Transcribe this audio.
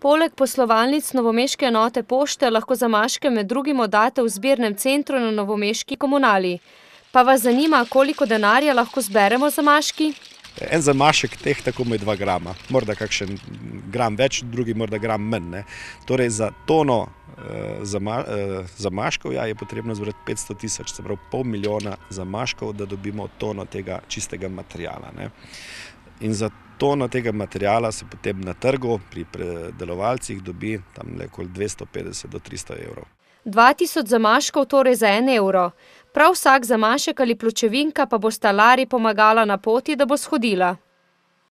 Poleg poslovalnic Novomeške enote pošte lahko zamaške med drugim odate v zbirnem centru na Novomeški komunali. Pa vas zanima, koliko denarja lahko zberemo zamaški? En zamašek teh tako med dva grama, morda kakšen gram več, drugi morda gram menj. Torej za tono eh, zamaškov eh, ja, je potrebno zbrati 500 tisoč, se pravi pol milijona zamaškov, da dobimo tono tega čistega materijala. In za tono tega materijala se potem na trgu pri predelovalcih dobi tam nekoli 250 do 300 evrov. 2000 zamaškov torej za en evro. Prav vsak zamašek ali pločevinka pa bo stalari pomagala na poti, da bo shodila.